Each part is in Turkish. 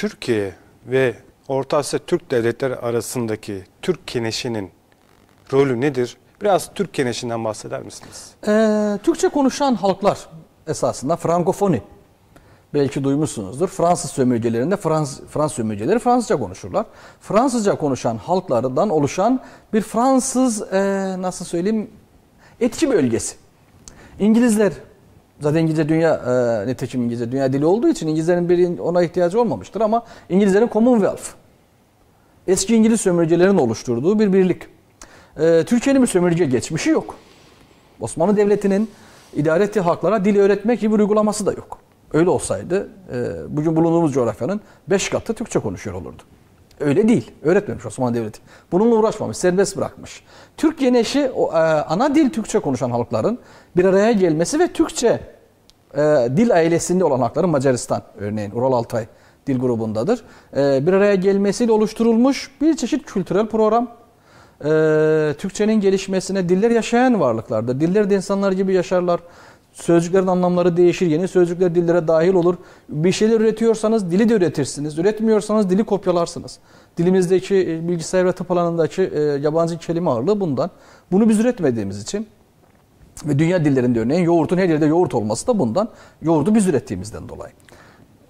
Türkiye ve Orta Asya Türk devletleri arasındaki Türk keneşinin rolü nedir? Biraz Türk keneşinden bahseder misiniz? Ee, Türkçe konuşan halklar esasında Frankofoni. Belki duymuşsunuzdur. Fransız sömürgelerinde Frans, Frans sömürgeleri Fransızca konuşurlar. Fransızca konuşan halklardan oluşan bir Fransız e, nasıl söyleyeyim etki bölgesi. İngilizler Zaten İngilizce dünya e, nitekim İngilizce dünya dili olduğu için İngilizlerin bir ona ihtiyacı olmamıştır ama İngilizlerin Commonwealth eski İngiliz sömürgelerin oluşturduğu bir birlik. E, Türkiye'nin bir sömürge geçmişi yok. Osmanlı Devleti'nin idare ettiği halklara dili öğretmek gibi bir uygulaması da yok. Öyle olsaydı e, bugün bulunduğumuz coğrafyanın 5 katı Türkçe konuşuyor olurdu. Öyle değil. Öğretmemiş Osmanlı Devleti. Bununla uğraşmamış, serbest bırakmış. Türk Yeneşi e, ana dil Türkçe konuşan halkların bir araya gelmesi ve Türkçe e, dil ailesinde olan halkların Macaristan örneğin Ural Altay dil grubundadır. E, bir araya gelmesiyle oluşturulmuş bir çeşit kültürel program. Türkçenin gelişmesine diller yaşayan varlıklardır. diller de insanlar gibi yaşarlar. Sözcüklerin anlamları değişir. Yeni sözcükler dillere dahil olur. Bir şeyler üretiyorsanız dili de üretirsiniz. Üretmiyorsanız dili kopyalarsınız. Dilimizdeki e, bilgisayar ve tıp alanındaki e, yabancı kelime ağırlığı bundan. Bunu biz üretmediğimiz için ve dünya dillerinde örneğin yoğurtun her yerde yoğurt olması da bundan. Yoğurdu biz ürettiğimizden dolayı.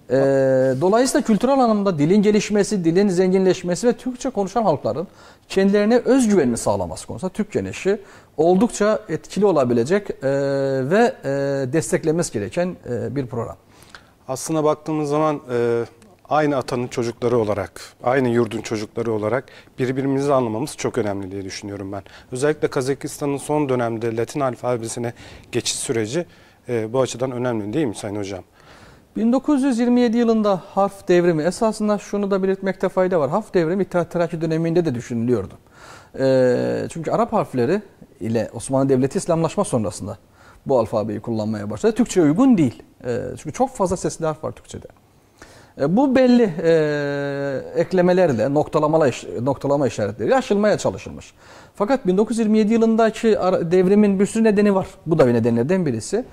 E, dolayısıyla kültürel anlamda dilin gelişmesi, dilin zenginleşmesi ve Türkçe konuşan halkların kendilerine özgüvenini sağlaması konusunda Türkçenin işi oldukça etkili olabilecek e, ve e, desteklemesi gereken e, bir program. Aslına baktığımız zaman e, aynı atanın çocukları olarak, aynı yurdun çocukları olarak birbirimizi anlamamız çok önemli diye düşünüyorum ben. Özellikle Kazakistan'ın son dönemde Latin alfabesine geçiş süreci e, bu açıdan önemli değil mi Sayın Hocam? 1927 yılında harf devrimi esasında şunu da belirtmekte fayda var. Harf devrimi İttihat Terakki döneminde de düşünülüyordu. Ee, çünkü Arap harfleri ile Osmanlı Devleti İslamlaşma sonrasında bu alfabeyi kullanmaya başladı. Türkçe uygun değil. Ee, çünkü çok fazla sesli harf var Türkçe'de. Ee, bu belli e, eklemelerle, noktalama, noktalama işaretleri aşılmaya çalışılmış. Fakat 1927 yılındaki devrimin bir sürü nedeni var. Bu da bir nedenlerden birisi.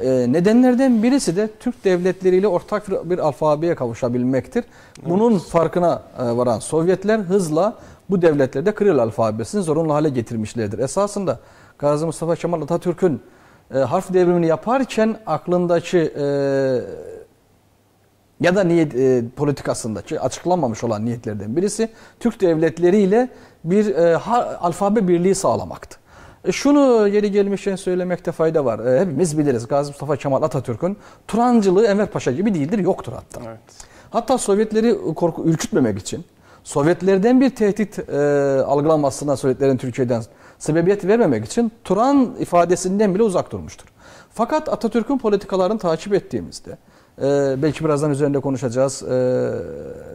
Ee, nedenlerden birisi de Türk devletleriyle ortak bir alfabeye kavuşabilmektir. Bunun evet. farkına e, varan Sovyetler hızla bu devletlerde Kiril alfabesini zorunlu hale getirmişlerdir. Esasında Gazi Mustafa Kemal Atatürk'ün e, harf devrimini yaparken aklındaki e, ya da niyet e, politikasındaki açıklanmamış olan niyetlerden birisi Türk devletleriyle bir e, alfabe birliği sağlamaktı. E, şunu yeri gelmişken söylemekte fayda var. E, hepimiz biliriz Gazi Mustafa Kemal Atatürk'ün Turancılığı Enver Paşa gibi değildir, yoktur hatta. Evet. Hatta Sovyetleri korku ürkütmemek için Sovyetlerden bir tehdit e, algılanmasına Sovyetlerin Türkiye'den sebebiyet vermemek için Turan ifadesinden bile uzak durmuştur. Fakat Atatürk'ün politikalarını takip ettiğimizde e, belki birazdan üzerinde konuşacağız. E,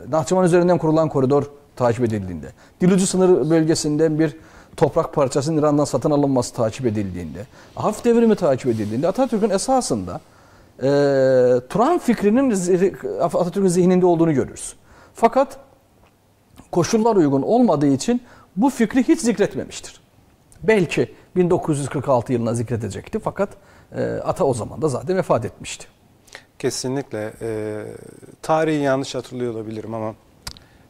Nahçıvan üzerinden kurulan koridor takip edildiğinde, Dilucu sınır bölgesinden bir toprak parçasının İran'dan satın alınması takip edildiğinde, hafif devrimi takip edildiğinde Atatürk'ün esasında e, Turan fikrinin Atatürk'ün zihninde olduğunu görürüz. Fakat koşullar uygun olmadığı için bu fikri hiç zikretmemiştir. Belki 1946 yılına zikredecekti fakat e, ata o zaman da zaten vefat etmişti. Kesinlikle. E, tarihi yanlış hatırlıyor olabilirim ama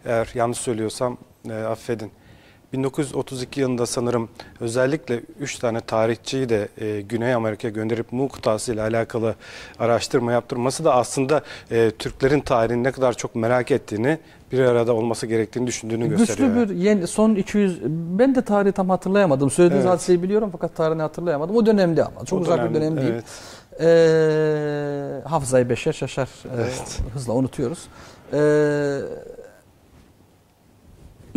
eğer yanlış söylüyorsam e, affedin. 1932 yılında sanırım özellikle 3 tane tarihçiyi de e, Güney Amerika'ya gönderip Mu kıtası ile alakalı araştırma yaptırması da aslında e, Türklerin tarihini ne kadar çok merak ettiğini bir arada olması gerektiğini düşündüğünü Güçlü gösteriyor. Güçlü bir yeni, son 200 ben de tarihi tam hatırlayamadım. Söylediğiniz evet. hadiseyi biliyorum fakat tarihini hatırlayamadım. O dönemde ama çok o uzak dönem, bir dönem değil. Evet. Ee, hafızayı beşer şaşar e, evet. e, hızla unutuyoruz. Ee,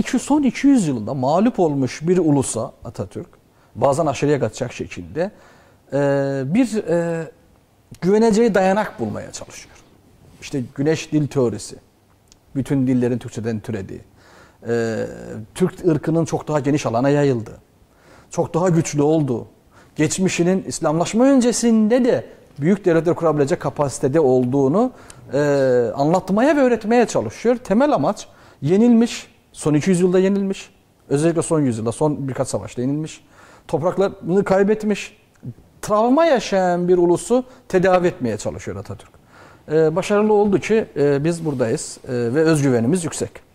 iki, son 200 yılında mağlup olmuş bir ulusa Atatürk bazen aşırıya kaçacak şekilde e, bir e, güveneceği dayanak bulmaya çalışıyor. İşte güneş dil teorisi. Bütün dillerin Türkçeden türediği. E, Türk ırkının çok daha geniş alana yayıldı. Çok daha güçlü oldu. Geçmişinin İslamlaşma öncesinde de büyük devletler kurabilecek kapasitede olduğunu e, anlatmaya ve öğretmeye çalışıyor. Temel amaç yenilmiş Son 200 yılda yenilmiş. Özellikle son yüzyılda, son birkaç savaşta yenilmiş. Topraklarını kaybetmiş. Travma yaşayan bir ulusu tedavi etmeye çalışıyor Atatürk. Ee, başarılı oldu ki e, biz buradayız e, ve özgüvenimiz yüksek.